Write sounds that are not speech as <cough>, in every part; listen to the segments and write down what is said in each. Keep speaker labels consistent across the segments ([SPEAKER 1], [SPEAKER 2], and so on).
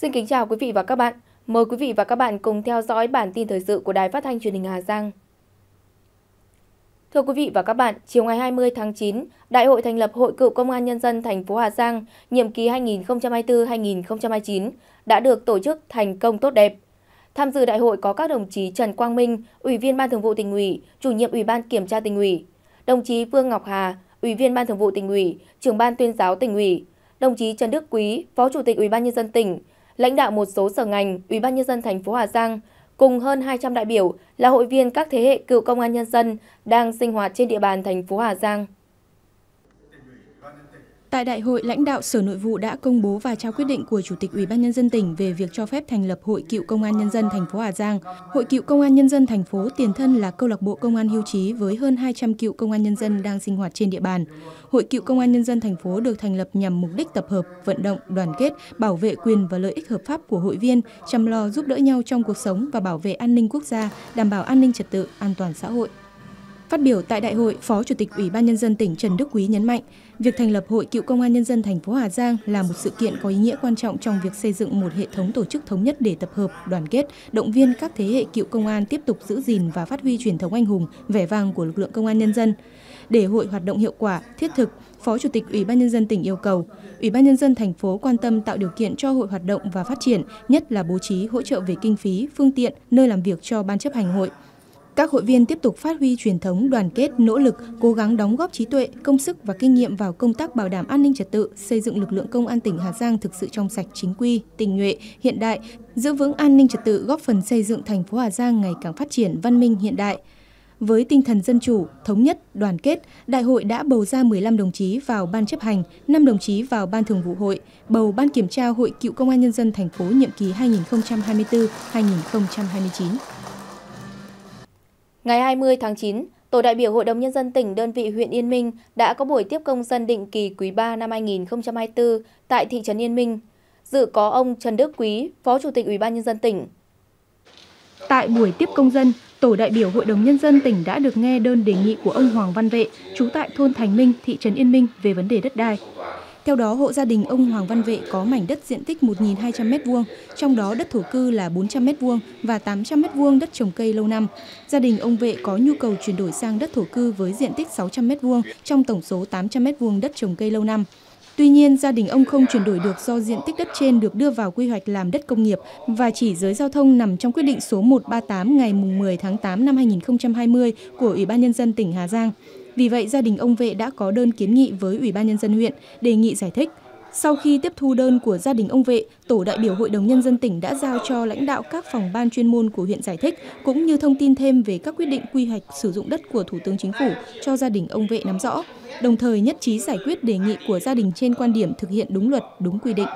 [SPEAKER 1] Xin kính chào quý vị và các bạn. Mời quý vị và các bạn cùng theo dõi bản tin thời sự của Đài Phát thanh Truyền hình Hà Giang. Thưa quý vị và các bạn, chiều ngày 20 tháng 9, Đại hội thành lập Hội Cựu Công an Nhân dân thành phố Hà Giang nhiệm kỳ 2024-2029 đã được tổ chức thành công tốt đẹp. Tham dự đại hội có các đồng chí Trần Quang Minh, Ủy viên Ban Thường vụ tỉnh ủy, Chủ nhiệm Ủy ban Kiểm tra tỉnh ủy, đồng chí Vương Ngọc Hà, Ủy viên Ban Thường vụ tỉnh ủy, Trưởng ban Tuyên giáo tỉnh ủy, đồng chí Trần Đức Quý, Phó Chủ tịch Ủy ban nhân dân tỉnh, lãnh đạo một số sở ngành, Ủy ban nhân dân thành phố Hà Giang cùng hơn 200 đại biểu là hội viên các thế hệ cựu công an nhân dân đang sinh hoạt trên địa bàn thành phố Hà Giang.
[SPEAKER 2] Tại đại hội, lãnh đạo Sở Nội vụ đã công bố và trao quyết định của Chủ tịch Ủy ban nhân dân tỉnh về việc cho phép thành lập Hội Cựu Công an nhân dân thành phố Hà Giang. Hội Cựu Công an nhân dân thành phố tiền thân là câu lạc bộ công an hưu trí với hơn 200 cựu công an nhân dân đang sinh hoạt trên địa bàn. Hội Cựu Công an nhân dân thành phố được thành lập nhằm mục đích tập hợp, vận động, đoàn kết, bảo vệ quyền và lợi ích hợp pháp của hội viên, chăm lo giúp đỡ nhau trong cuộc sống và bảo vệ an ninh quốc gia, đảm bảo an ninh trật tự, an toàn xã hội. Phát biểu tại đại hội, Phó Chủ tịch Ủy ban nhân dân tỉnh Trần Đức Quý nhấn mạnh, việc thành lập Hội Cựu Công an nhân dân thành phố Hà Giang là một sự kiện có ý nghĩa quan trọng trong việc xây dựng một hệ thống tổ chức thống nhất để tập hợp, đoàn kết, động viên các thế hệ cựu công an tiếp tục giữ gìn và phát huy truyền thống anh hùng, vẻ vang của lực lượng công an nhân dân. Để hội hoạt động hiệu quả, thiết thực, Phó Chủ tịch Ủy ban nhân dân tỉnh yêu cầu Ủy ban nhân dân thành phố quan tâm tạo điều kiện cho hội hoạt động và phát triển, nhất là bố trí hỗ trợ về kinh phí, phương tiện, nơi làm việc cho ban chấp hành hội các hội viên tiếp tục phát huy truyền thống đoàn kết, nỗ lực, cố gắng đóng góp trí tuệ, công sức và kinh nghiệm vào công tác bảo đảm an ninh trật tự, xây dựng lực lượng công an tỉnh Hà Giang thực sự trong sạch, chính quy, tình nhuệ, hiện đại, giữ vững an ninh trật tự góp phần xây dựng thành phố Hà Giang ngày càng phát triển văn minh hiện đại. Với tinh thần dân chủ, thống nhất, đoàn kết, đại hội đã bầu ra 15 đồng chí vào ban chấp hành, 5 đồng chí vào ban thường vụ hội, bầu ban kiểm tra Hội Cựu Công an nhân dân thành phố nhiệm kỳ 2024-2029.
[SPEAKER 1] Ngày 20 tháng 9, Tổ đại biểu Hội đồng Nhân dân tỉnh đơn vị huyện Yên Minh đã có buổi tiếp công dân định kỳ quý 3 năm 2024 tại thị trấn Yên Minh. Dự có ông Trần Đức Quý, Phó Chủ tịch Ủy ban Nhân dân tỉnh.
[SPEAKER 2] Tại buổi tiếp công dân, Tổ đại biểu Hội đồng Nhân dân tỉnh đã được nghe đơn đề nghị của ông Hoàng Văn Vệ, trú tại thôn Thành Minh, thị trấn Yên Minh về vấn đề đất đai. Theo đó, hộ gia đình ông Hoàng Văn Vệ có mảnh đất diện tích 1.200 m2, trong đó đất thổ cư là 400 m2 và 800 m2 đất trồng cây lâu năm. Gia đình ông Vệ có nhu cầu chuyển đổi sang đất thổ cư với diện tích 600 m2 trong tổng số 800 m2 đất trồng cây lâu năm. Tuy nhiên, gia đình ông không chuyển đổi được do diện tích đất trên được đưa vào quy hoạch làm đất công nghiệp và chỉ giới giao thông nằm trong quyết định số 138 ngày 10 tháng 8 năm 2020 của Ủy ban Nhân dân tỉnh Hà Giang. Vì vậy, gia đình ông Vệ đã có đơn kiến nghị với Ủy ban Nhân dân huyện, đề nghị giải thích. Sau khi tiếp thu đơn của gia đình ông Vệ, Tổ đại biểu Hội đồng Nhân dân tỉnh đã giao cho lãnh đạo các phòng ban chuyên môn của huyện giải thích, cũng như thông tin thêm về các quyết định quy hoạch sử dụng đất của Thủ tướng Chính phủ cho gia đình ông Vệ nắm rõ, đồng thời nhất trí giải quyết đề nghị của gia đình trên quan điểm thực hiện đúng luật, đúng quy định.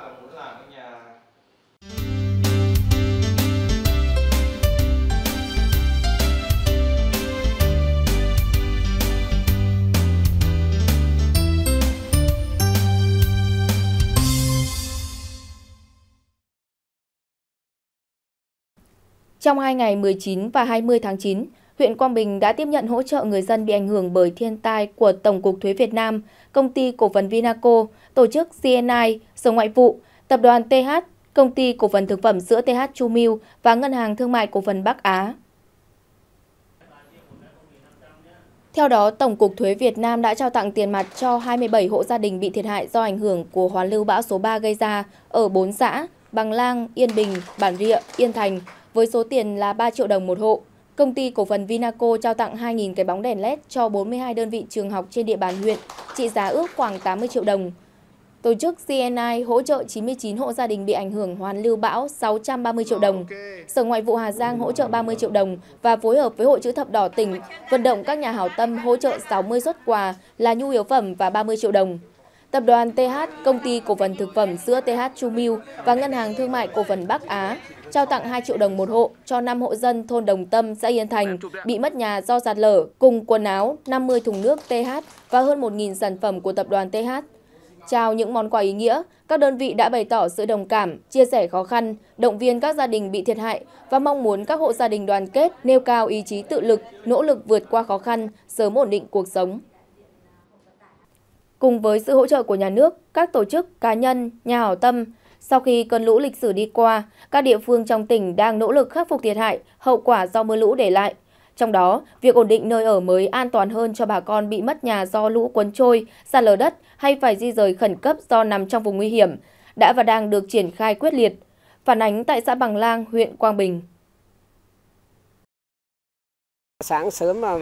[SPEAKER 1] Trong hai ngày 19 và 20 tháng 9, huyện Quang Bình đã tiếp nhận hỗ trợ người dân bị ảnh hưởng bởi thiên tai của Tổng cục Thuế Việt Nam, công ty cổ phần Vinaco, tổ chức CNI, Sở Ngoại vụ, tập đoàn TH, công ty cổ phần thực phẩm sữa TH Chu Milk và Ngân hàng Thương mại cổ phần Bắc Á. Theo đó, Tổng cục Thuế Việt Nam đã trao tặng tiền mặt cho 27 hộ gia đình bị thiệt hại do ảnh hưởng của hoàn lưu bão số 3 gây ra ở 4 xã Bằng Lang, Yên Bình, Bản Rịa, Yên Thành, với số tiền là 3 triệu đồng một hộ. Công ty cổ phần Vinaco trao tặng 2.000 cái bóng đèn LED cho 42 đơn vị trường học trên địa bàn huyện, trị giá ước khoảng 80 triệu đồng. Tổ chức CNI hỗ trợ 99 hộ gia đình bị ảnh hưởng hoàn lưu bão 630 triệu đồng. Sở Ngoại vụ Hà Giang hỗ trợ 30 triệu đồng và phối hợp với Hội chữ thập đỏ tỉnh vận động các nhà hảo tâm hỗ trợ 60 xuất quà là nhu yếu phẩm và 30 triệu đồng. Tập đoàn TH, công ty cổ phần thực phẩm sữa TH Chu Miu và Ngân hàng Thương mại Cổ phần Bắc Á trao tặng 2 triệu đồng một hộ cho 5 hộ dân thôn Đồng Tâm, xã Yên Thành bị mất nhà do sạt lở, cùng quần áo, 50 thùng nước TH và hơn 1.000 sản phẩm của tập đoàn TH. Trao những món quà ý nghĩa, các đơn vị đã bày tỏ sự đồng cảm, chia sẻ khó khăn, động viên các gia đình bị thiệt hại và mong muốn các hộ gia đình đoàn kết, nêu cao ý chí tự lực, nỗ lực vượt qua khó khăn, sớm ổn định cuộc sống. Cùng với sự hỗ trợ của nhà nước, các tổ chức, cá nhân, nhà hảo tâm, sau khi cơn lũ lịch sử đi qua, các địa phương trong tỉnh đang nỗ lực khắc phục thiệt hại, hậu quả do mưa lũ để lại. Trong đó, việc ổn định nơi ở mới an toàn hơn cho bà con bị mất nhà do lũ cuốn trôi, sạt lở đất hay phải di rời khẩn cấp do nằm trong vùng nguy hiểm, đã và đang được triển khai quyết liệt. Phản ánh tại xã Bằng Lang, huyện Quang Bình.
[SPEAKER 2] Sáng sớm vào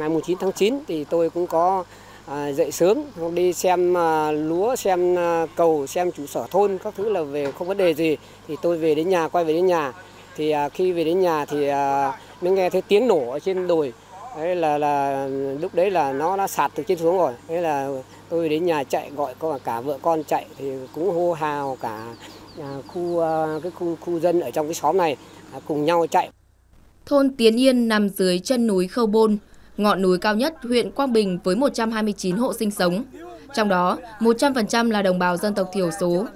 [SPEAKER 2] ngày 9 tháng 9 thì tôi cũng có à, dậy sớm đi xem à, lúa xem à, cầu xem trụ sở thôn các thứ là về không vấn đề gì thì tôi về đến nhà quay về đến nhà thì à, khi về đến nhà thì à, mới nghe thấy tiếng nổ ở trên đồi đấy là là lúc đấy là nó đã sạt từ trên xuống rồi thế là tôi đến nhà chạy gọi có cả vợ con chạy thì cũng hô hào cả khu cái khu khu dân ở trong cái xóm này à, cùng nhau chạy
[SPEAKER 1] thôn Tiến Yên nằm dưới chân núi Khâu Bôn ngọn núi cao nhất huyện Quang Bình với 129 hộ sinh sống, trong đó 100% là đồng bào dân tộc thiểu số.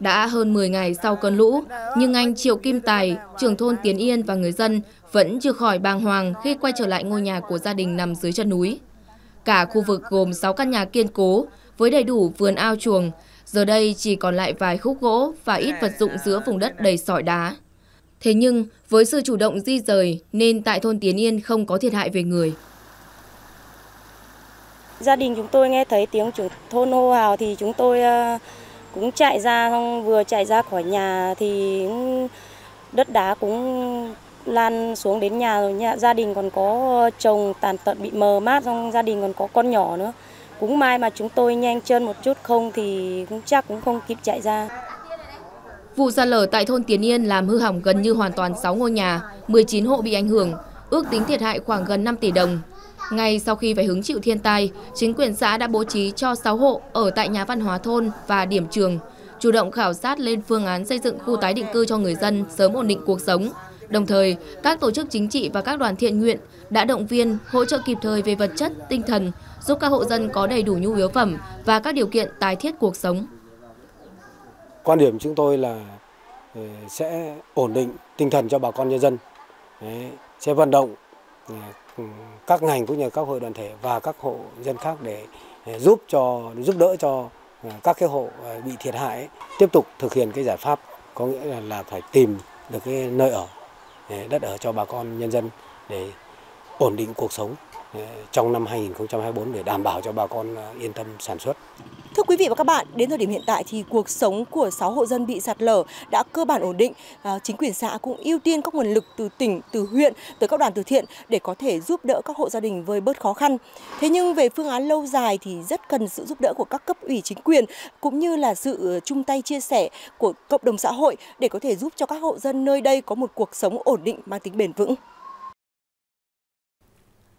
[SPEAKER 1] Đã hơn 10 ngày sau cơn lũ, nhưng anh Triệu Kim Tài, trưởng thôn Tiến Yên và người dân vẫn chưa khỏi bàng hoàng khi quay trở lại ngôi nhà của gia đình nằm dưới chân núi. Cả khu vực gồm 6 căn nhà kiên cố với đầy đủ vườn ao chuồng, giờ đây chỉ còn lại vài khúc gỗ và ít vật dụng giữa vùng đất đầy sỏi đá. Thế nhưng, với sự chủ động di rời nên tại thôn Tiến Yên không có thiệt hại về người.
[SPEAKER 3] Gia đình chúng tôi nghe thấy tiếng chủ thôn hô hào thì chúng tôi ờ, cũng chạy ra, xong vừa chạy ra khỏi nhà thì đất đá cũng lan xuống đến nhà rồi nhà gia đình còn có chồng tàn tật bị mờ mát xong gia đình còn có con nhỏ nữa cũng may mà chúng tôi nhanh chân một chút không thì cũng chắc cũng không kịp chạy ra
[SPEAKER 1] Vụ sạt lở tại thôn Tiến Yên làm hư hỏng gần như hoàn toàn 6 ngôi nhà, 19 hộ bị ảnh hưởng, ước tính thiệt hại khoảng gần 5 tỷ đồng. Ngay sau khi phải hứng chịu thiên tai, chính quyền xã đã bố trí cho 6 hộ ở tại nhà văn hóa thôn và điểm trường, chủ động khảo sát lên phương án xây dựng khu tái định cư cho người dân sớm ổn định cuộc sống. Đồng thời, các tổ chức chính trị và các đoàn thiện nguyện đã động viên, hỗ trợ kịp thời về vật chất, tinh thần, giúp các hộ dân có đầy đủ nhu yếu phẩm và các điều kiện tái thiết cuộc sống.
[SPEAKER 2] Quan điểm chúng tôi là ờ, sẽ ổn định tinh thần cho bà con nhân dân, sẽ vận động ờ, các ngành cũng như các hội đoàn thể và các hộ dân khác để ờ, giúp cho giúp đỡ cho ờ, các cái hộ ờ, bị thiệt hại tiếp tục thực hiện cái giải pháp có nghĩa là, là phải tìm được cái nơi ở đất ở cho bà con nhân dân để ổn định cuộc sống trong năm 2024 để đảm bảo cho bà con à, yên tâm sản xuất. Thưa quý vị và các bạn, đến thời điểm hiện tại thì cuộc sống của 6 hộ dân bị sạt lở đã cơ bản ổn định. À, chính quyền xã cũng ưu tiên các nguồn lực từ tỉnh, từ huyện, tới các đoàn từ thiện để có thể giúp đỡ các hộ gia đình vơi bớt khó khăn. Thế nhưng về phương án lâu dài thì rất cần sự giúp đỡ của các cấp ủy chính quyền cũng như là sự ờ, chung tay chia sẻ của cộng đồng xã hội để có thể giúp cho các hộ dân nơi đây có một cuộc sống ổn định mang tính
[SPEAKER 1] bền vững.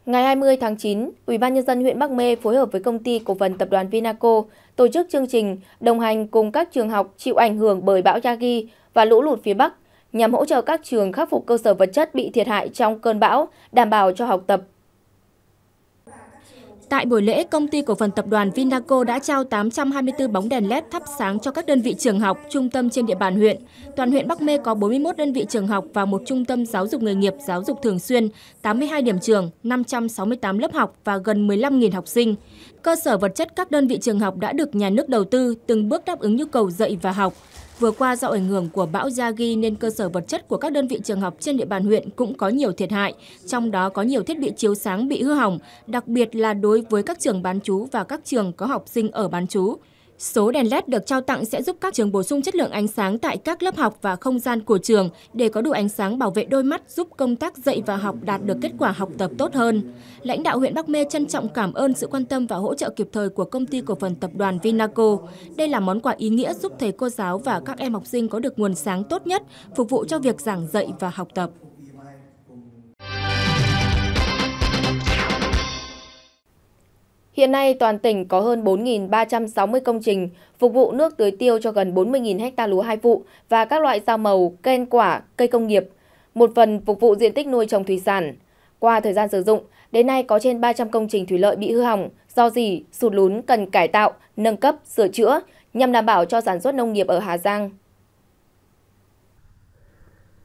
[SPEAKER 1] Ngày 20 tháng 9, Ủy ban nhân dân huyện Bắc Mê phối hợp với công ty cổ phần tập đoàn Vinaco tổ chức chương trình đồng hành cùng các trường học chịu ảnh hưởng bởi bão Yagi và lũ lụt phía Bắc nhằm hỗ trợ các trường khắc phục cơ sở vật chất bị thiệt hại trong cơn bão, đảm bảo cho học tập, Tại
[SPEAKER 3] buổi lễ, công ty cổ phần tập đoàn Vinaco đã trao 824 bóng đèn LED thắp sáng cho các đơn vị trường học, trung tâm trên địa bàn huyện. Toàn huyện Bắc Mê có 41 đơn vị trường học và một trung tâm giáo dục nghề nghiệp giáo dục thường xuyên, 82 điểm trường, 568 lớp học và gần 15.000 học sinh. Cơ sở vật chất các đơn vị trường học đã được nhà nước đầu tư, từng bước đáp ứng nhu cầu dạy và học. Vừa qua do ảnh hưởng của bão Yagi nên cơ sở vật chất của các đơn vị trường học trên địa bàn huyện cũng có nhiều thiệt hại, trong đó có nhiều thiết bị chiếu sáng bị hư hỏng, đặc biệt là đối với các trường bán chú và các trường có học sinh ở bán chú. Số đèn LED được trao tặng sẽ giúp các trường bổ sung chất lượng ánh sáng tại các lớp học và không gian của trường để có đủ ánh sáng bảo vệ đôi mắt giúp công tác dạy và học đạt được kết quả học tập tốt hơn. Lãnh đạo huyện Bắc Mê trân trọng cảm ơn sự quan tâm và hỗ trợ kịp thời của công ty cổ phần tập đoàn Vinaco. Đây là món quà ý nghĩa giúp thầy cô giáo và các em học sinh có được nguồn sáng tốt nhất, phục vụ cho việc giảng dạy và học tập.
[SPEAKER 1] Hiện nay, toàn tỉnh có hơn 4.360 công trình phục vụ nước tưới tiêu cho gần 40.000 ha lúa hai vụ và các loại rau màu, cây quả, cây công nghiệp, một phần phục vụ diện tích nuôi trồng thủy sản. Qua thời gian sử dụng, đến nay có trên 300 công trình thủy lợi bị hư hỏng, do gì sụt lún cần cải tạo, nâng cấp, sửa chữa nhằm đảm bảo cho sản xuất nông nghiệp ở Hà Giang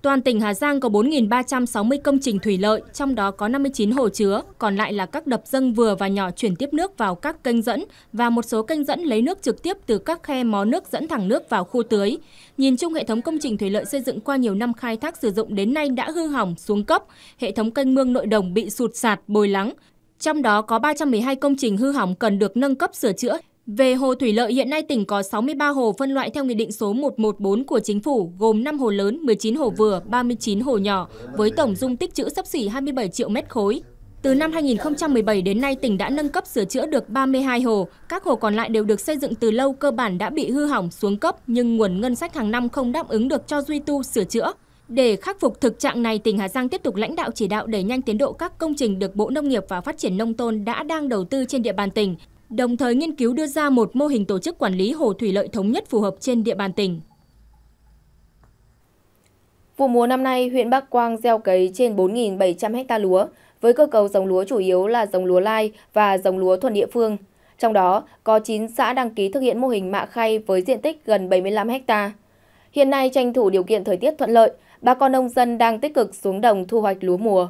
[SPEAKER 3] Toàn tỉnh Hà Giang có 4.360 công trình thủy lợi, trong đó có 59 hồ chứa, còn lại là các đập dâng vừa và nhỏ chuyển tiếp nước vào các kênh dẫn và một số kênh dẫn lấy nước trực tiếp từ các khe mó nước dẫn thẳng nước vào khu tưới. Nhìn chung hệ thống công trình thủy lợi xây dựng qua nhiều năm khai thác sử dụng đến nay đã hư hỏng, xuống cấp, hệ thống kênh mương nội đồng bị sụt sạt, bồi lắng. Trong đó có 312 công trình hư hỏng cần được nâng cấp sửa chữa, về hồ thủy lợi, hiện nay tỉnh có 63 hồ phân loại theo Nghị định số 114 của Chính phủ, gồm 5 hồ lớn, 19 hồ vừa, 39 hồ nhỏ, với tổng dung tích trữ sắp xỉ 27 triệu mét khối. Từ năm 2017 đến nay, tỉnh đã nâng cấp sửa chữa được 32 hồ. Các hồ còn lại đều được xây dựng từ lâu cơ bản đã bị hư hỏng, xuống cấp, nhưng nguồn ngân sách hàng năm không đáp ứng được cho duy tu, sửa chữa. Để khắc phục thực trạng này, tỉnh Hà Giang tiếp tục lãnh đạo chỉ đạo đẩy nhanh tiến độ các công trình được Bộ Nông nghiệp và Phát triển Nông thôn đã đang đầu tư trên địa bàn tỉnh, đồng thời nghiên cứu đưa ra một mô hình tổ chức quản lý hồ thủy lợi thống nhất phù hợp trên địa bàn tỉnh.
[SPEAKER 1] Vụ mùa năm nay, huyện Bắc Quang gieo cấy trên 4.700 ha lúa, với cơ cấu giống lúa chủ yếu là giống lúa lai và giống lúa thuần địa phương. Trong đó, có 9 xã đăng ký thực hiện mô hình mạ khay với diện tích gần 75 ha. Hiện nay, tranh thủ điều kiện thời tiết thuận lợi, bà con nông dân đang tích cực xuống đồng thu hoạch lúa mùa.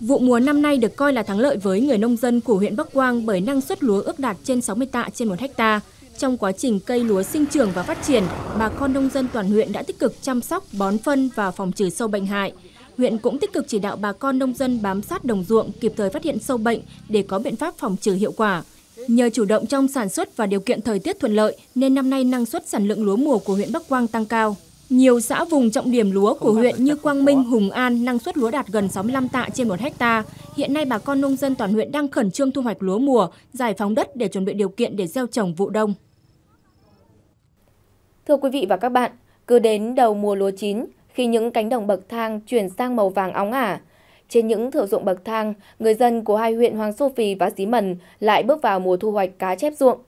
[SPEAKER 3] Vụ mùa năm nay được coi là thắng lợi với người nông dân của huyện Bắc Quang bởi năng suất lúa ước đạt trên 60 tạ trên 1 hecta. Trong quá trình cây lúa sinh trưởng và phát triển, bà con nông dân toàn huyện đã tích cực chăm sóc, bón phân và phòng trừ sâu bệnh hại. Huyện cũng tích cực chỉ đạo bà con nông dân bám sát đồng ruộng, kịp thời phát hiện sâu bệnh để có biện pháp phòng trừ hiệu quả. Nhờ chủ động trong sản xuất và điều kiện thời tiết thuận lợi nên năm nay năng suất sản lượng lúa mùa của huyện Bắc Quang tăng cao. Nhiều xã vùng trọng điểm lúa của huyện như Quang Minh, Hùng An năng suất lúa đạt gần 65 tạ trên 1 hecta. Hiện nay bà con nông dân toàn huyện đang khẩn trương thu hoạch lúa mùa, giải phóng đất để chuẩn bị điều kiện để gieo trồng vụ đông.
[SPEAKER 1] Thưa quý vị và các bạn, cứ đến đầu mùa lúa chín, khi những cánh đồng bậc thang chuyển sang màu vàng óng ả, trên những thửa ruộng bậc thang, người dân của hai huyện Hoàng Su Phi và Xí Mần lại bước vào mùa thu hoạch cá chép ruộng.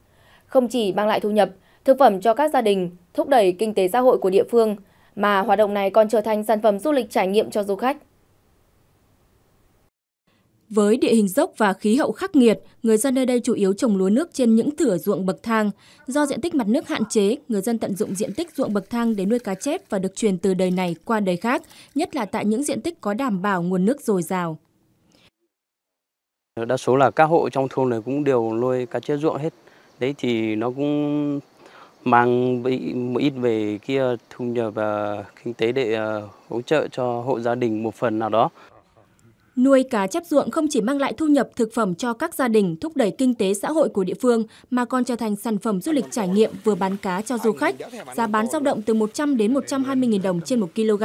[SPEAKER 1] Không chỉ mang lại thu nhập, thực phẩm cho các gia đình, thúc đẩy kinh tế xã hội của địa phương, mà hoạt động này còn trở thành sản phẩm du lịch trải nghiệm cho du khách. Với địa hình dốc và khí
[SPEAKER 3] hậu khắc nghiệt, người dân nơi đây chủ yếu trồng lúa nước trên những thửa ruộng bậc thang. Do diện tích mặt nước hạn chế, người dân tận dụng diện tích ruộng bậc thang để nuôi cá chép và được truyền từ đời này qua đời khác, nhất là tại những diện tích có đảm bảo nguồn nước dồi dào. Đa số là các hộ trong thôn này cũng đều nuôi cá chép ruộng hết. Đấy thì nó cũng mang một ít về kia thu nhập và kinh tế để ờ, hỗ trợ cho hộ gia đình một phần nào đó. Nuôi cá chép ruộng không chỉ mang lại thu nhập thực phẩm cho các gia đình, thúc đẩy kinh tế xã hội của địa phương, mà còn trở thành sản phẩm du lịch trải nghiệm vừa bán cá cho du khách. Giá bán dao động từ 100 đến 120.000 đồng trên 1 kg.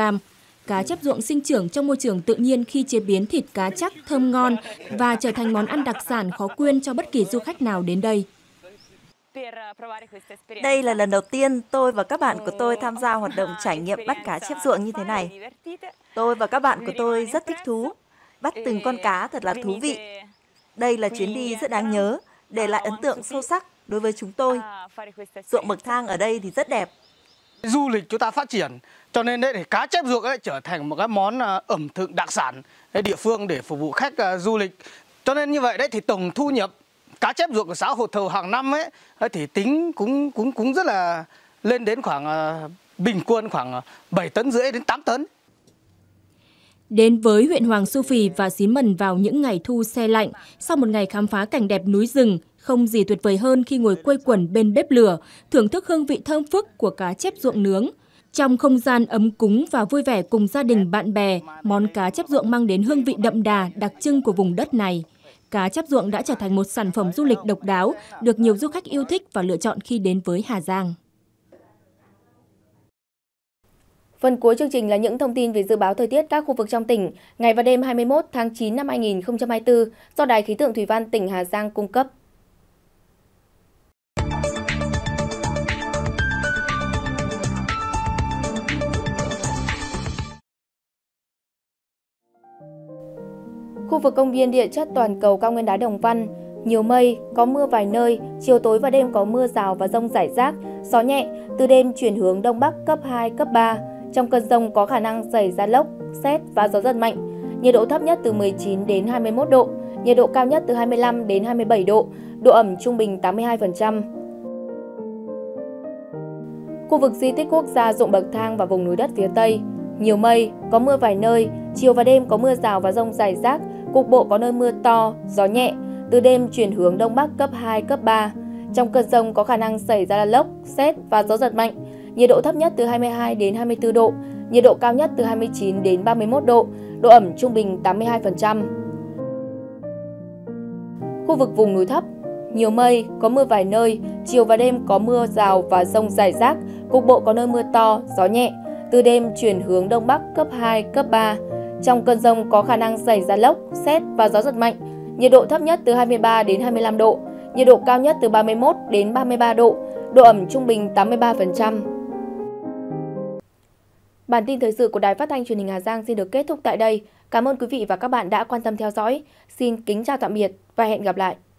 [SPEAKER 3] Cá chép ruộng sinh trưởng trong môi trường tự nhiên khi chế biến thịt cá chắc, thơm ngon và trở thành món ăn đặc sản khó quên cho bất kỳ du khách nào đến đây. Ờ, đây
[SPEAKER 1] là lần đầu tiên tôi và các bạn của tôi tham gia hoạt động <laughs> trải nghiệm bắt cá chép ruộng như ờ, thế này. Tôi và các bạn của tôi rất thích thú. Bắt từng con cá thật là thú vị.
[SPEAKER 3] Đây là chuyến đi rất đáng nhớ, để ờ, lại ấn tượng sâu sắc đối với chúng tôi. À, ruộng bậc thang ở đây thì rất đẹp. Du lịch chúng ta phát triển, cho nên đấy, cá chép ruộng ấy trở thành
[SPEAKER 2] một cái món ẩm thực đặc sản địa phương để phục vụ khách du lịch. Cho nên như vậy đấy thì tổng thu nhập cá chép ruộng của xã Hồ Thầu hàng năm ấy thì tính cũng cũng cũng rất là lên đến khoảng ờ, bình quân khoảng 7 ờ, tấn rưỡi đến 8 tấn.
[SPEAKER 3] Đến với huyện Hoàng Su Phì và Xín Mần vào những ngày thu xe lạnh, sau một ngày khám phá cảnh đẹp núi rừng, không gì tuyệt vời hơn khi ngồi quây quần bên bếp lửa, thưởng thức hương vị thơm phức của cá chép ruộng nướng. Trong không gian ấm cúng và vui vẻ cùng gia đình bạn bè, món cá chép ruộng mang đến hương vị đậm đà đặc trưng của vùng đất này cá chép ruộng đã trở thành một sản phẩm du lịch độc đáo, được nhiều du khách yêu thích và lựa chọn khi đến với Hà Giang.
[SPEAKER 1] Phần cuối chương trình là những thông tin về dự báo thời tiết các khu vực trong tỉnh ngày và đêm 21 tháng 9 năm 2024 do Đài khí tượng thủy văn tỉnh Hà Giang cung cấp. Khu vực công viên địa chất toàn cầu cao nguyên đá Đồng Văn, nhiều mây, có mưa vài nơi, chiều tối và đêm có mưa rào và rông rải rác, gió nhẹ, từ đêm chuyển hướng đông bắc cấp 2, cấp 3. Trong cơn rông có khả năng xảy ra lốc, xét và gió giật mạnh. Nhiệt độ thấp nhất từ 19 đến 21 độ, nhiệt độ cao nhất từ 25 đến 27 độ, độ ẩm trung bình 82%. Khu vực di tích quốc gia Dụng Bậc Thang và vùng núi đất phía Tây, nhiều mây, có mưa vài nơi, chiều và đêm có mưa rào và rông rải rác, Cục bộ có nơi mưa to, gió nhẹ, từ đêm chuyển hướng đông bắc cấp 2, cấp 3. Trong cơn rông có khả năng xảy ra lốc, xét và gió giật mạnh. Nhiệt độ thấp nhất từ 22 đến 24 độ, nhiệt độ cao nhất từ 29 đến 31 độ, độ ẩm trung bình 82%. Khu vực vùng núi thấp, nhiều mây, có mưa vài nơi, chiều và đêm có mưa rào và rông rải rác, cục bộ có nơi mưa to, gió nhẹ. Từ đêm chuyển hướng đông bắc cấp 2, cấp 3, trong cơn rông có khả năng xảy ra lốc, xét và gió giật mạnh, nhiệt độ thấp nhất từ 23 đến 25 độ, nhiệt độ cao nhất từ 31 đến 33 độ, độ ẩm trung bình 83%. Bản tin thời sự của Đài Phát thanh Truyền hình Hà Giang xin được kết thúc tại đây. Cảm ơn quý vị và các bạn đã quan tâm theo dõi. Xin kính chào tạm biệt và hẹn gặp lại.